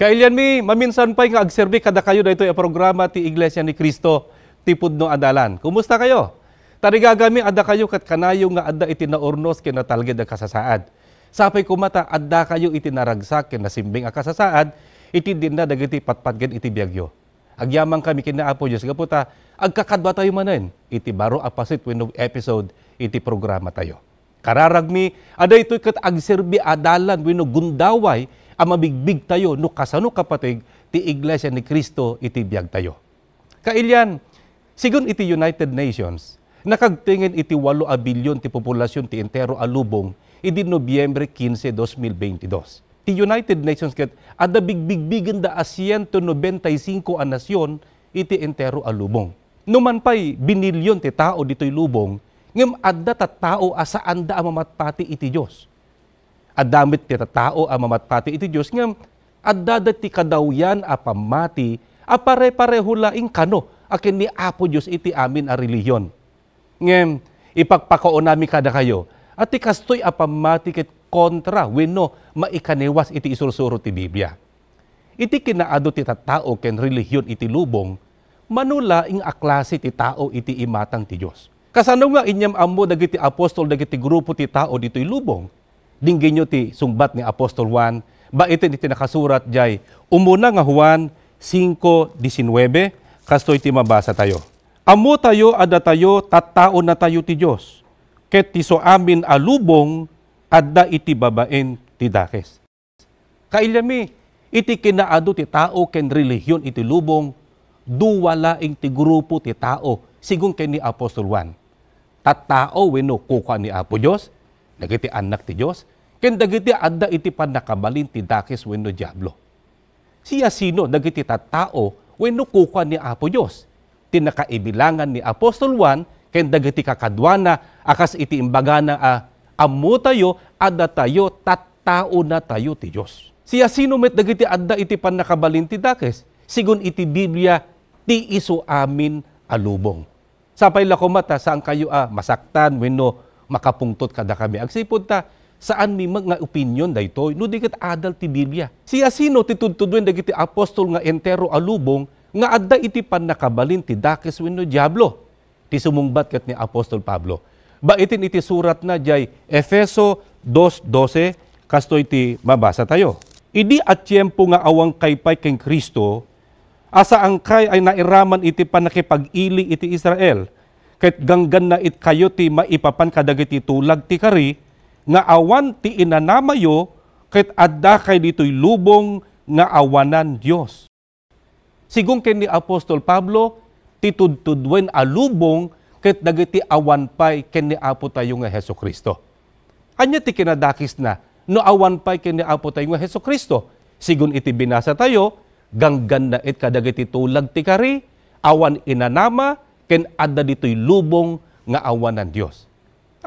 Kailan mi maminsan pa nga agserbi kada kayo daytoy a programa ti Iglesia ni Kristo ti Pudno Adalan. Kumusta kayo? Tarigagami ada kayo kat kanayo nga adda iti naornos ken natalged a kasasaad. Sapay kumata adda kayo iti naragsak ken nasimbing a kasasaad iti dinna dagiti patpatgen iti biagyo. Agyamang kami kinaapo Diyos gaputa, agkakadwa tayo manen, iti baro apasit wenno episode iti programa tayo. Kararagmi, aday ito'y kat agserbi adalan wenno gundaway amabigbig tayo no kasano kapatid ti Iglesia ni Kristo iti biag tayo. Kailyan, sigun iti United Nations, nakagtingin iti 8 a bilyon ti populasyon ti entero alubong idi Nobyembre 15, 2022. Ti United Nations ket ada bigbigbigan da a 195 a nasyon iti entero alubong. Numan pa'y binilyon ti tao dito'y lubong, ngem adda ta tao asaan da amamatpati iti Dios adamit ti tao a mamatpati iti Dios ngem addada ti kadawyan a pamati a pare-pareho laing kano akin ni Apo Dios iti amin a reliyon. Ngem ipagpakao nami kada kayo at ti kastoy a pamati ket kontra wenno maikanewas iti isursuro ti Biblia. Iti kinaado ti tao ken reliyon iti lubong manula ing aklase ti tao iti imatang ti Dios. Kasano nga inyam ambo dagiti apostol dagiti grupo ti tao ditoy lubong? dingginyo ti sungbat ni Apostol Juan, ba iti iti nakasurat jay, umuna nga Juan 5.19, kastoy ti mabasa tayo. Amo tayo ada tayo, tattao na tayo ti Diyos, ket ti so amin alubong, adda iti babaen ti dakes. Kailami, iti kinaado ti tao ken relihiyon iti lubong, duwalaing ti grupo ti tao, sigun ken ni Apostol Juan. Tattao wenno kukuha ni Apo Dios Dagiti anak ti Dios ken dagiti adda iti panakabalin ti dakis wenno diablo. Siya sino dagiti tattao wenno kukuha ni Apo Dios. ti nakaibilangan ni Apostol Juan ken dagiti kakadwana akas iti imbaga na uh, ah, ammo tayo adda tayo tattao na tayo ti Dios. Siya sino met dagiti adda iti panakabalin ti dakis sigun iti Biblia ti isu amin alubong. Sapay lakomata saan kayo ah, masaktan wenno makapungtot kada kami. Agsipod ta, saan mi mag nga opinion daytoy no digit adal ti Biblia. Siya sino ti tudtudwen dagiti apostol nga entero alubong nga adda iti pannakabalin ti dakes wenno diablo. Ti sumungbat ket ni Apostol Pablo. Baitin iti surat na jay Efeso 2:12 kastoy ti mabasa tayo. Idi at tiyempo nga awang kaypay keng Kristo asa angkay ay nairaman iti panakipag-ili iti Israel Ket ganggan na it kayo ti maipapan kadagiti tulag ti kari, nga awan ti inanamayo, ket adda kay dito'y lubong nga awanan Dios. Sigong ken ni Apostol Pablo, titudtudwen lubong ket dagiti awan pay ken ni Apo tayo nga Heso Kristo. Anya ti kinadakis na no awan pay ken ni Apo tayo nga Heso Kristo. Sigun iti binasa tayo, ganggan na it kadagiti tulag ti kari, awan inanama, ken adda ditoy lubong nga awan ng Dios.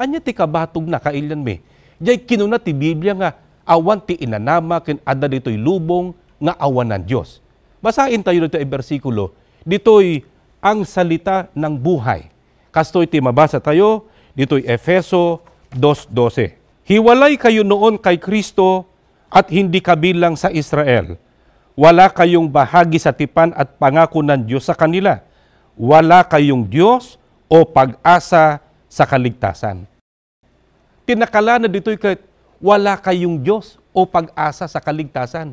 Anya ti kabatog na kailan mi. Jay kinuna ti Biblia nga awan ti inanama ken adda ditoy lubong nga awan ng Dios. Basahin tayo dito ay bersikulo. Ditoy ang salita ng buhay. Kastoy ti mabasa tayo dito'y Efeso 2.12. Hiwalay kayo noon kay Kristo at hindi kabilang sa Israel. Wala kayong bahagi sa tipan at pangako ng Diyos sa kanila wala kayong Diyos o pag-asa sa kaligtasan. Tinakala na dito'y kahit wala kayong Diyos o pag-asa sa kaligtasan.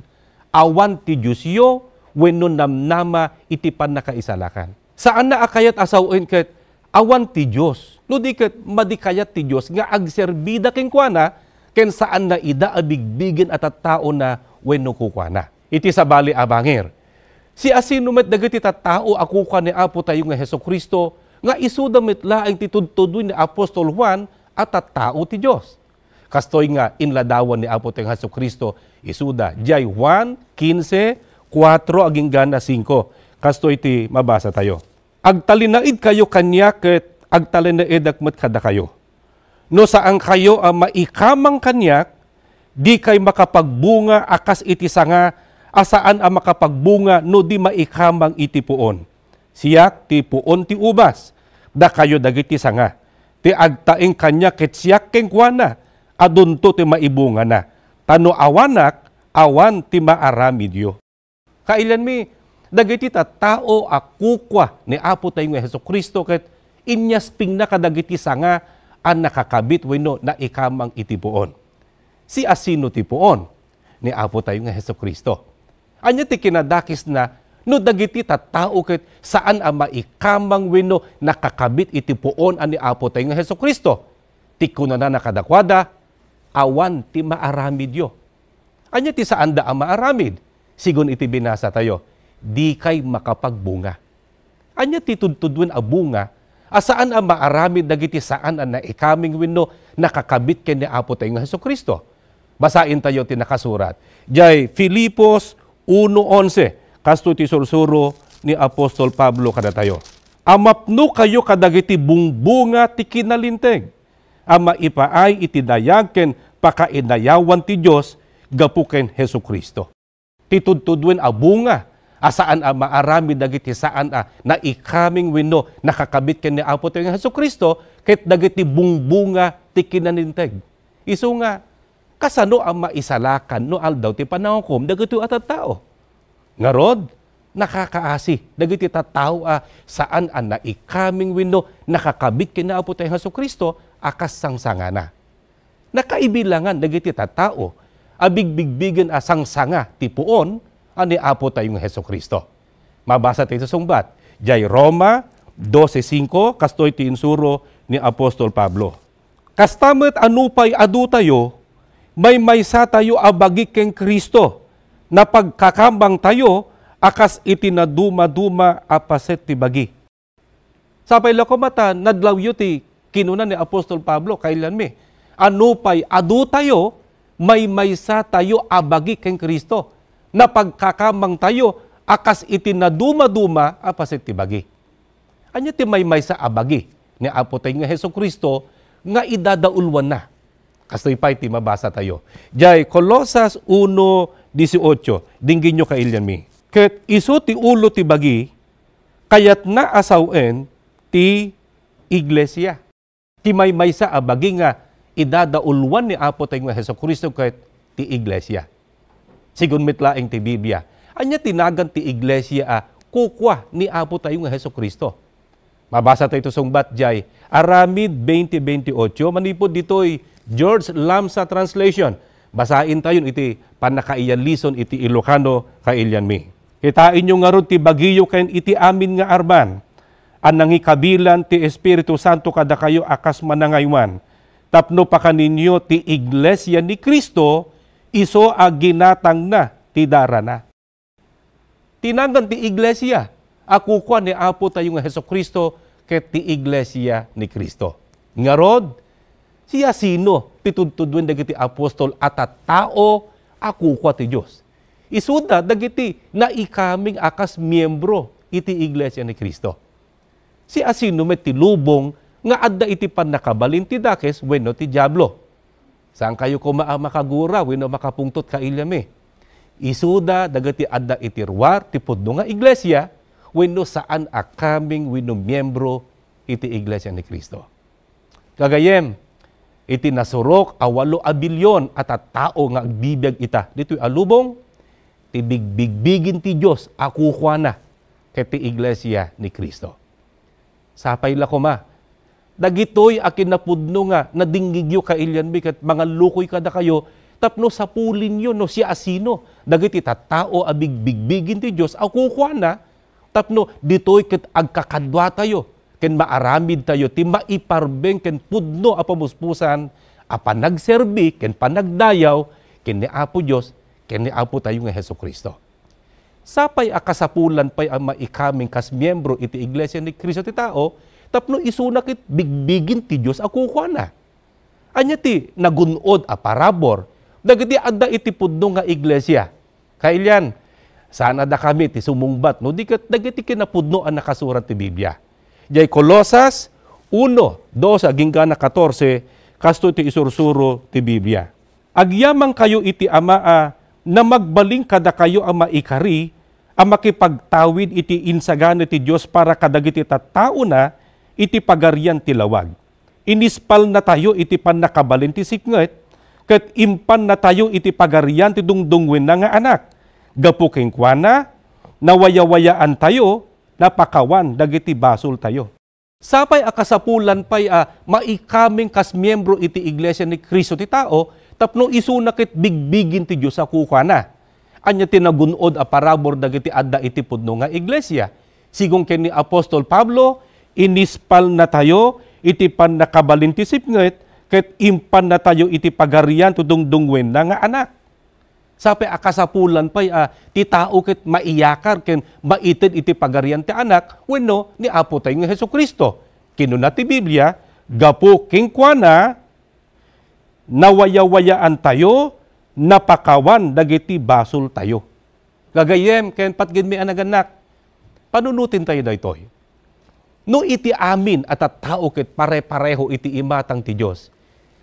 Awan ti Diyos yo, wenno namnama iti panakaisalakan. Saan na akayat asawin kahit awan ti Diyos. No di kat madikayat ti Diyos nga agserbida ken kuana ken saan na ida abigbigin at at tao na wenno kukwana. Iti sabali abangir. Si asinumet dagiti tattao ka ni Apo tayo nga Heso Kristo nga isudamit laing titudtudoy ni Apostol Juan at tao ti Dios. Kastoy nga inladawan ni Apo tayo Heso Kristo isuda Jay 1, 15, 4 aging gana 5. Kastoy ti mabasa tayo. Agtalinaid kayo kanya ket agtalinaid akmat kada kayo. No saan kayo ang maikamang kanyak, di kay makapagbunga akas iti sanga asaan ang makapagbunga no di maikamang itipuon. Siyak ti puon ti ubas, da kayo dagiti sanga. Ti agtaeng kanya ket siyak kengkwana, adunto ti maibunga na. Tano awanak, awan ti maaramidyo. Kailan mi, dagiti ta tao akukwa ni Apo tayo nga Heso Kristo ket inyas pingna kadagiti sanga an nakakabit wenno na ikamang itipuon. Si asino tipuon ni Apo tayo nga Heso Kristo. Anya ti kinadakis na, no dagiti tattao ket saan ang maikamang wino nakakabit iti puon ani Apo tayo nga Heso Kristo. Ti kunana nakadakwada, awan ti maaramid yo. Anya ti saan da ang maaramid? Sigun iti binasa tayo, di kay makapagbunga. Anya ti tudtudwen a bunga, asaan ang maaramid dagiti saan ang naikaming wino nakakabit ken ni Apo tayo nga Heso Kristo. Basain tayo ti nakasurat. Jay Filipos 1.11 kasto ti sursuro ni Apostol Pablo kada kadatayo. Amapno kayo kadagiti bungbunga ti kinalinteg. Ama ipaay itinayagken pakainayawan ti Dios gapuken Heso Kristo. Titudtudwen a bunga asaan a maarami dagiti saan a na ikaming wenno nakakabit ken ni Apo ti Heso Kristo ket dagiti bungbunga ti kinalinteg. Iso nga kasano ang maisalakan no aldaw ti panahon dagiti at tao. Ngarod, nakakaasi, dagiti tataw a ah, saan an naikaming wino nakakabit kinaapo tayo Hesus Kristo akas sangsanga na Nakaibilangan dagiti tao abigbigbigin a sangsanga ti puon ani apo tayong Hesus Kristo. Mabasa tayo sa sungbat. Jay Roma 12.5 kastoy ti insuro ni Apostol Pablo. Kastamet anupay adu tayo may maysa tayo abagi keng Kristo, na pagkakambang tayo, akas itinaduma-duma apaset ti bagi. Sa pailakumatan, nadlaw yuti, kinuna ni Apostol Pablo, kailan mi, anupay, adu tayo, may maysa tayo abagi keng Kristo, na pagkakambang tayo, akas itinaduma-duma apasit bagi. Anya ti may may sa abagi ni Apo tayo nga Heso Kristo nga idadaulwan na. Kastipay, ti mabasa tayo. Jay, Colosas 1.18, dinggin nyo kailyan mi. Ket iso ti ulo ti bagi, kayat na asawen ti iglesia. Ti may may sa abagi nga, idadaulwan ni Apo tayo nga Heso Kristo kahit ti iglesia. Sigun mitlaing ti Biblia. Anya tinagan ti iglesia a kukwa ni Apo tayo nga Heso Kristo. Mabasa tayo ito sa jay. Aramid 20.28, manipod dito'y George Lamsa Translation. Basain tayo iti panakaiyan lison iti Ilocano kailyan mi. Kitain nyo nga ti bagiyo ken iti amin nga arban. Ang nangikabilan ti Espiritu Santo kada kayo akas manangayman. Tapno pa kaninyo ti Iglesia ni Kristo iso aginatang na ti darana. Tinangan ti Iglesia. Akukuan ni Apo tayo nga Heso Kristo ket ti Iglesia ni Kristo. Ngarod, siya sino pitudtudwen dagiti apostol at at tao akukwat ti Dios. Isuda dagiti na ikaming akas miyembro iti iglesia ni Kristo. Si asino met ti lubong nga adda iti panakabalin ti dakes wenno ti diablo. Saan kayo ko makagura wenno makapungtot ka ilyame. Isuda dagiti adda iti ruar ti pudno nga iglesia wenno saan akaming wenno miyembro iti iglesia ni Kristo. Kagayem, iti nasurok awalo walo a bilyon at at tao nga agbibiyag ita. Dito'y alubong, ti bigbigbigin ti Diyos, akukuha na kay iglesia ni Kristo. Sapay la kuma, dagitoy akin napudno nga, nadingigyo ka ilyan mi, kat mga lukoy kada kayo, tapno sa pulin yun, no, si asino. Dagiti tatao abigbigbigin ti Diyos, akukuha na, tapno ditoy kat agkakadwa tayo ken maaramid tayo ti maiparbeng ken pudno a pamuspusan a panagserbi ken panagdayaw ken ni Apo Dios ken ni Apo tayo nga Heso Kristo. Sapay a kasapulan pay ang maikaming kas miyembro iti iglesia ni Kristo ti tao tapno isunak it bigbigin ti Dios a kukuana. Anya ti nagunod a parabor dagiti adda iti pudno nga iglesia. Kailyan, sana da kami ti sumungbat no di kat dagiti kinapudno an nakasurat ti Biblia Jay Colosas 1, 2, ginggana 14, kasto iti isursuro ti Biblia. Agyamang kayo iti amaa ah, na magbaling kada kayo ang maikari, ang makipagtawid iti insagana ti Diyos para kadagiti tattao na iti pagarian ti lawag. Inispal na tayo iti panakabalin ti siknget, ket impan na tayo iti pagarian ti dungdungwen na nga anak. Gapuking kwa na, nawayawayaan tayo, napakawan dagiti basol tayo. Sapay akasapulan pay a ah, maikaming kas miyembro iti iglesia ni Kristo ti tao tapno isunakit bigbigin ti Dios akuha na. Anya tinagunod a parabor dagiti adda iti pudno nga iglesia. Sigong ken ni Apostol Pablo inispal na tayo iti pan nakabalin ti ket impan na tayo iti pagarian tudungdungwen na nga anak. Sape akasapulan ah, pa'y uh, ti tao ket maiyakar ken maited iti pagarian ti anak wenno ni apo tayo nga Hesus Kristo. Kinuna ti Biblia gapo kingkuana nawayawayaan tayo napakawan dagiti basol tayo. Gagayem ken patgid mi anaganak. Panunutin tayo daytoy. No iti amin at at tao ket pare-pareho iti imatang ti Dios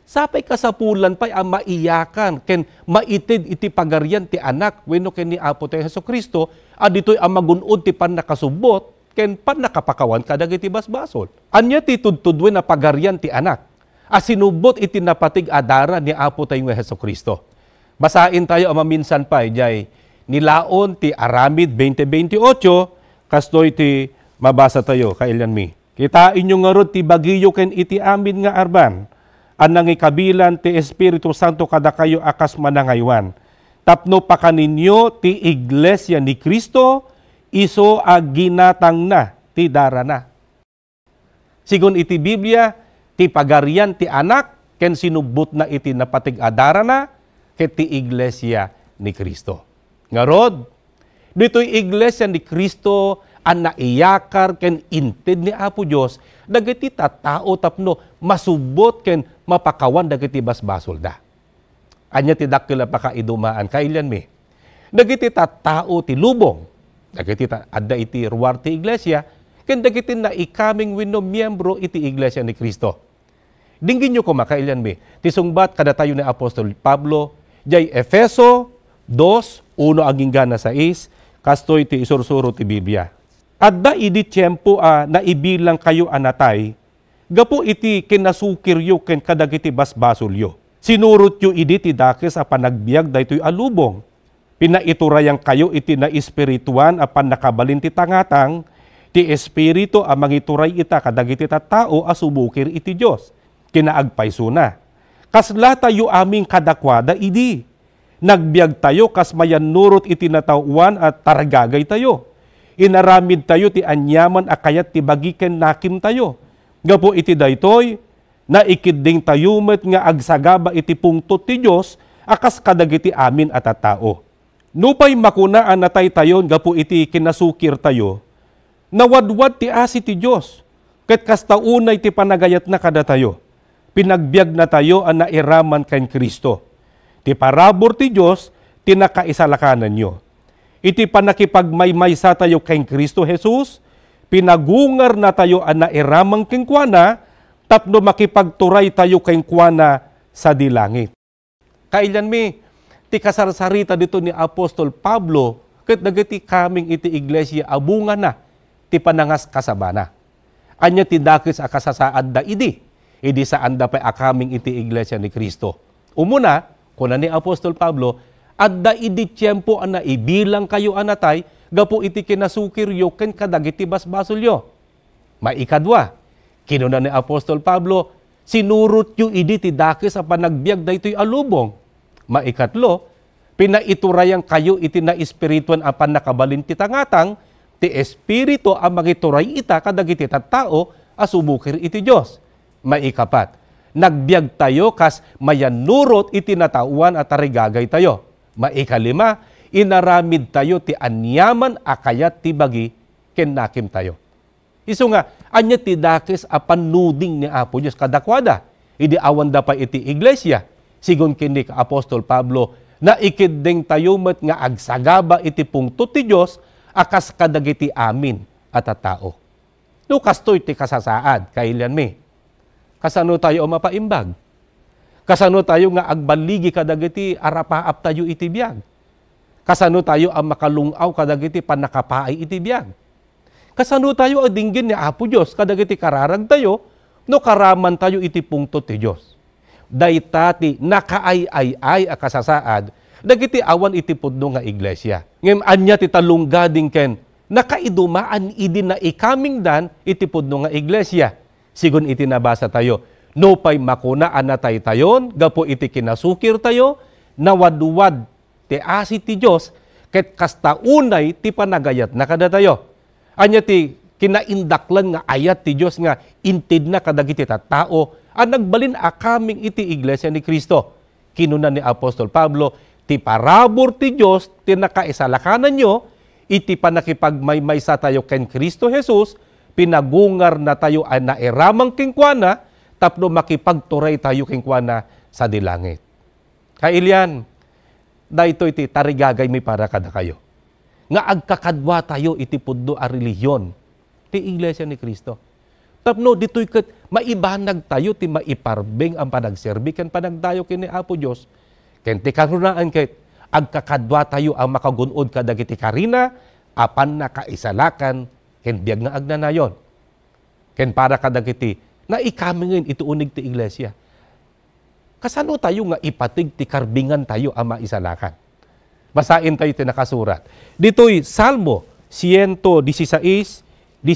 Sapay ka sa pa'y ang ah, maiyakan, ken maitid iti pagaryan ti anak, wenno ken ni Apo ti Heso Kristo, at ah, ang ah, magunod ti pannakasubot ken pannakapakawan kadagiti basbasol. Anya ti tudtudwen na pagaryan ti anak, as sinubot iti napatig adara ni Apo tayo Heso Kristo. Basain tayo amaminsan maminsan pa, eh, jay, nilaon ti Aramid 2028, kastoy ti mabasa tayo, kailan mi. Kitain nyo nga ron ti bagyo ken iti amin nga arban anang ikabilan ti Espiritu Santo kada kayo akas manangaywan. Tapno pa kaninyo ti Iglesia ni Kristo, iso a na ti dara na. Sigun iti Biblia, ti pagarian ti anak, ken sinubot na iti napatig adara na, ket ti Iglesia ni Kristo. Ngarod, dito'y Iglesia ni Kristo, ang naiyakar ken inted ni Apo Dios dagiti tao tapno masubot ken mapakawan dagiti basbasol da. Anya ti dakkel paka idumaan kailan mi. Dagiti tattao ti lubong. Dagiti adda iti ruwar ti iglesia ken dagiti na ikaming wenno miyembro iti iglesia ni Kristo. Dinggin nyo ko makailan mi. Tisungbat kada tayo ni Apostol Pablo jay Efeso 2:1 aging gana sa is kastoy ti isursuro ti Biblia. Adda idi tiempo a ah, naibilang kayo anatay gapo iti kinasukiryo ken kadagiti basbasulyo. Sinurot yu idi ti dakes a panagbiag daytoy alubong. Pinaiturayang kayo iti na espirituan a panakabalin ti tangatang, ti espiritu a mangituray ita kadagiti tao a subukir iti Dios. Kinaagpayso na. Kasla tayo aming kadakwada idi. Nagbiag tayo kas mayanurot iti natawuan at taragagay tayo. Inaramid tayo ti anyaman akayat ti bagiken nakim tayo nga po iti daytoy, na ikidding tayumet nga agsagaba iti pungtot ti Diyos, akas kadagiti amin at tao. Nupay makunaan natay tayon gapo iti kinasukir tayo, nawadwad ti asi ti Diyos, ket kastaunay ti panagayat na kada tayo. Pinagbiag na tayo ang nairaman kay Kristo. Ti parabor ti Diyos, tinakaisalakanan nyo. Iti panakipagmaymay sa tayo kay Kristo Jesus, pinagungar na tayo ana iramang kingkwana, tapno makipagturay tayo kingkwana sa dilangit. Kailan mi, ti kasarsarita dito ni Apostol Pablo, kat nagiti kaming iti iglesia abunga na, ti panangas kasabana. Anya tindakis akasasaad da idi, idi sa anda pa akaming iti iglesia ni Kristo. Umuna, kuna ni Apostol Pablo, adda idi tiyempo ana ibilang kayo anatay, gapo iti kinasukiryo ken kadagiti basbasolyo. Maikadwa, kinuna ni Apostol Pablo, sinurot yu idi ti daki sa panagbiag daytoy alubong. Maikatlo, pinaiturayang kayo iti na espirituan apan nakabalin ti tangatang, ti espiritu ang magituray ita kadagiti tattao asubukir iti Dios. Maikapat, nagbiag tayo kas mayanurot iti natauan at arigagay tayo. Maikalima, inaramid tayo ti anyaman akayat ti bagi ken nakim tayo. Isu nga, anya ti dakis a panuding ni Apo Diyos kadakwada. Idi awan da pa iti iglesia. Sigon ken ni Apostol Pablo, na ikideng tayo met nga agsagaba iti pungto ti Dios akas kadagiti amin at a tao. Lukas to iti kasasaad, kailan mi. Kasano tayo mapaimbag? Kasano tayo nga agbaligi kadagiti arapaap tayo iti biyag? Kasano tayo ang makalungaw kadagiti panakapaay iti biyag. Kasano tayo adinggin ni Apo Diyos kadagiti kararag tayo no karaman tayo iti pungto ti Diyos. Daytati nakaay-ay-ay a kasasaad dagiti awan iti pudno nga iglesia. Ngem anya ti talungga din ken nakaidumaan idi na ikaming dan iti pudno nga iglesia. Sigun iti nabasa tayo. No pay makuna anatay tayon gapo iti kinasukir tayo nawaduwad ti asi ti Dios ket kasta unay ti panagayat na kada tayo. Anya ti kinaindaklan nga ayat ti Dios nga inted na kadagiti ta tao ang nagbalin a kaming iti iglesia ni Kristo. Kinuna ni Apostol Pablo, ti parabor ti Dios ti nakaisalakanan nyo, iti panakipagmaymay sa tayo ken Kristo Jesus, pinagungar na tayo ang naeramang kingkwana, tapno makipagturay tayo kingkwana sa dilangit. Kailian, dahito iti tarigagay mi para kada kayo. Nga agkakadwa tayo iti pudno a reliyon ti Iglesia ni Kristo. Tapno ditoy ket maibanag tayo ti maiparbeng ang panagserbi ken panagdayo ken ni Apo Dios. Ken ti karunaan ket agkakadwa tayo ang makagunod kadagiti karina apan nakaisalakan ken biag nga agnanayon. Ken para kadagiti na ikamingin ituunig ti Iglesia Kasano tayo nga ipatig ti karbingan tayo ama isalakan? Basain tayo ti nakasurat. Ditoy Salmo 116, 16,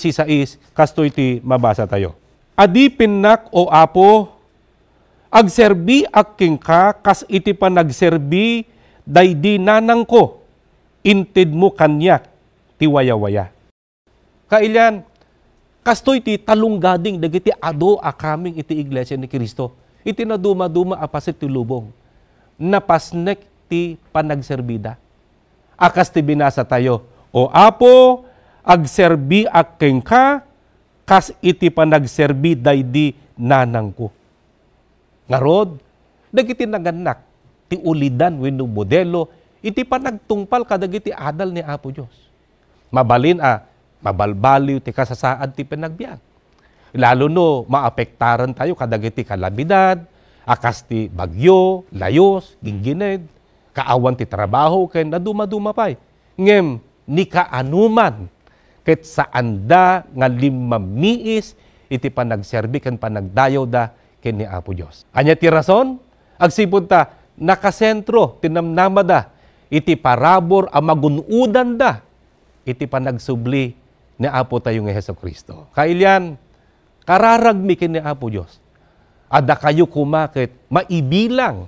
kastoy ti mabasa tayo. Adi pinnak o apo, agserbi akking ka, kas iti pa nagserbi, day di nanang ko, intid mo kanyak, ti waya Kailan, kastoy ti talunggading dagiti ado akaming iti iglesia ni Kristo iti naduma-duma apasit ti lubong. Napasnek ti panagserbida. Akas ti binasa tayo. O apo, agserbi aking ka, kas iti panagserbi daydi nanang ko. Ngarod, dagiti naganak, ti ulidan wenno modelo, iti panagtungpal kadagiti adal ni Apo Dios. Mabalin a, ah, mabalbaliw ti kasasaad ti panagbiyak. Lalo no, maapektaran tayo kadagiti kalabidad, akas ti bagyo, layos, gingined, kaawan ti trabaho, ken na dumaduma pay. Eh. Ngem, ni kaanuman, ket saan da nga limamiis iti panagserbi ken panagdayaw da ken ni Apo Dios. Anya ti rason? Agsipod ta, nakasentro, tinamnama da, iti parabor ang magunudan da, iti panagsubli ni Apo tayo nga Heso Kristo. Kailyan, Kararagmi kini Apo Dios. Ada kayo kumakit, maibilang,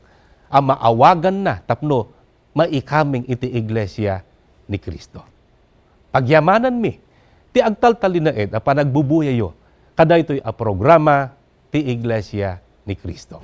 ang maawagan na, tapno, maikaming iti iglesia ni Kristo. Pagyamanan mi, ti agtaltali na ed, apanagbubuyayo, kada ito'y a programa ti iglesia ni Kristo.